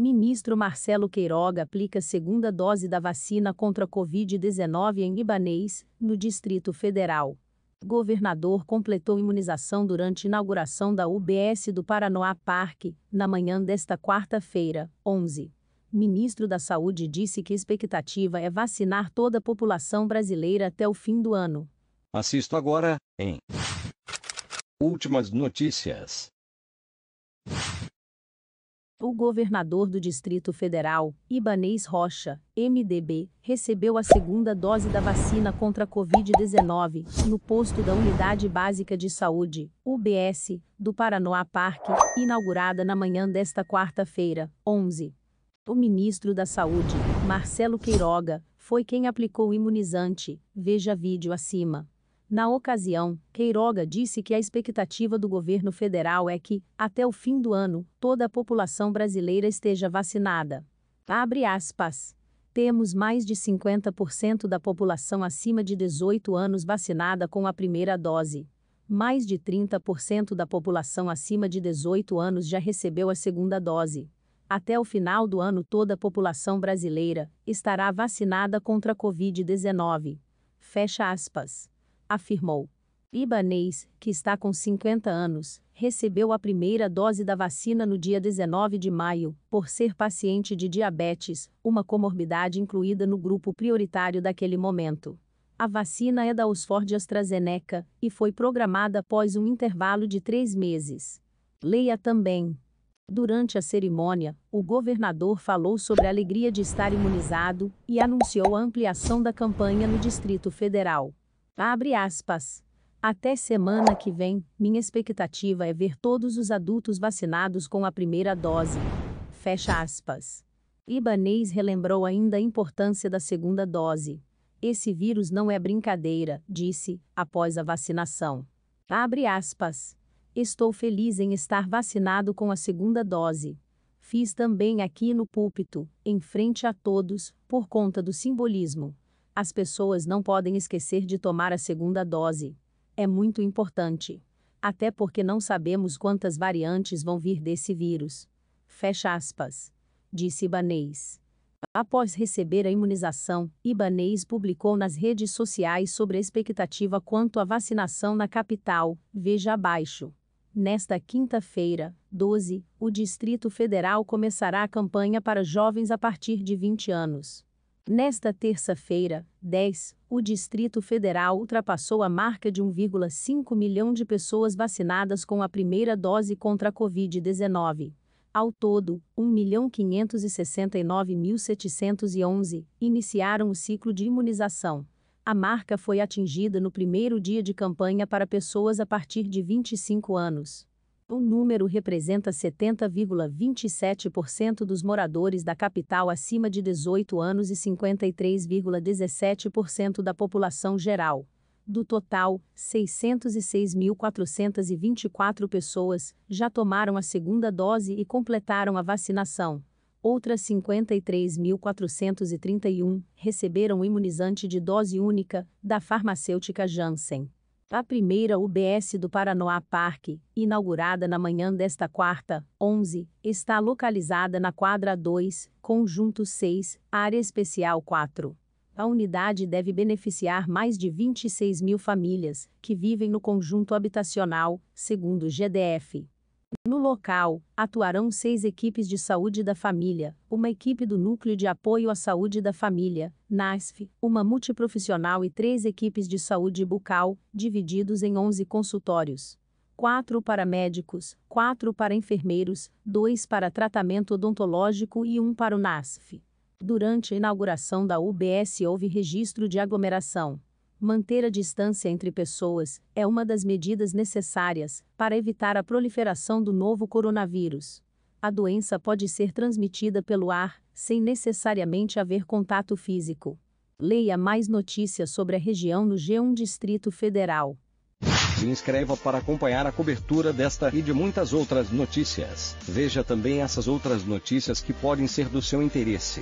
Ministro Marcelo Queiroga aplica segunda dose da vacina contra a Covid-19 em Ibanês, no Distrito Federal. Governador completou imunização durante inauguração da UBS do Paranoá Parque, na manhã desta quarta-feira, 11. Ministro da Saúde disse que a expectativa é vacinar toda a população brasileira até o fim do ano. Assisto agora, em Últimas notícias. O governador do Distrito Federal, Ibanês Rocha, MDB, recebeu a segunda dose da vacina contra a Covid-19 no posto da Unidade Básica de Saúde, UBS, do Paranoá Parque, inaugurada na manhã desta quarta-feira, 11. O ministro da Saúde, Marcelo Queiroga, foi quem aplicou o imunizante, veja vídeo acima. Na ocasião, Queiroga disse que a expectativa do governo federal é que, até o fim do ano, toda a população brasileira esteja vacinada. Abre aspas. Temos mais de 50% da população acima de 18 anos vacinada com a primeira dose. Mais de 30% da população acima de 18 anos já recebeu a segunda dose. Até o final do ano, toda a população brasileira estará vacinada contra a Covid-19. Fecha aspas afirmou. Ibanez, que está com 50 anos, recebeu a primeira dose da vacina no dia 19 de maio, por ser paciente de diabetes, uma comorbidade incluída no grupo prioritário daquele momento. A vacina é da Oxford AstraZeneca e foi programada após um intervalo de três meses. Leia também. Durante a cerimônia, o governador falou sobre a alegria de estar imunizado e anunciou a ampliação da campanha no Distrito Federal. Abre aspas. Até semana que vem, minha expectativa é ver todos os adultos vacinados com a primeira dose. Fecha aspas. Ibanês relembrou ainda a importância da segunda dose. Esse vírus não é brincadeira, disse, após a vacinação. Abre aspas. Estou feliz em estar vacinado com a segunda dose. Fiz também aqui no púlpito, em frente a todos, por conta do simbolismo. As pessoas não podem esquecer de tomar a segunda dose. É muito importante. Até porque não sabemos quantas variantes vão vir desse vírus. Fecha aspas. Disse Ibanês. Após receber a imunização, Ibanês publicou nas redes sociais sobre a expectativa quanto à vacinação na capital, veja abaixo. Nesta quinta-feira, 12, o Distrito Federal começará a campanha para jovens a partir de 20 anos. Nesta terça-feira, 10, o Distrito Federal ultrapassou a marca de 1,5 milhão de pessoas vacinadas com a primeira dose contra a Covid-19. Ao todo, 1.569.711 iniciaram o ciclo de imunização. A marca foi atingida no primeiro dia de campanha para pessoas a partir de 25 anos. O número representa 70,27% dos moradores da capital acima de 18 anos e 53,17% da população geral. Do total, 606.424 pessoas já tomaram a segunda dose e completaram a vacinação. Outras 53.431 receberam imunizante de dose única, da farmacêutica Janssen. A primeira UBS do Paranoá Parque, inaugurada na manhã desta quarta, 11, está localizada na quadra 2, conjunto 6, área especial 4. A unidade deve beneficiar mais de 26 mil famílias que vivem no conjunto habitacional, segundo o GDF. No local, atuarão seis equipes de saúde da família, uma equipe do Núcleo de Apoio à Saúde da Família, NASF, uma multiprofissional e três equipes de saúde bucal, divididos em 11 consultórios. Quatro para médicos, quatro para enfermeiros, dois para tratamento odontológico e um para o NASF. Durante a inauguração da UBS houve registro de aglomeração. Manter a distância entre pessoas é uma das medidas necessárias para evitar a proliferação do novo coronavírus. A doença pode ser transmitida pelo ar, sem necessariamente haver contato físico. Leia mais notícias sobre a região no G1 Distrito Federal. Se inscreva para acompanhar a cobertura desta e de muitas outras notícias. Veja também essas outras notícias que podem ser do seu interesse.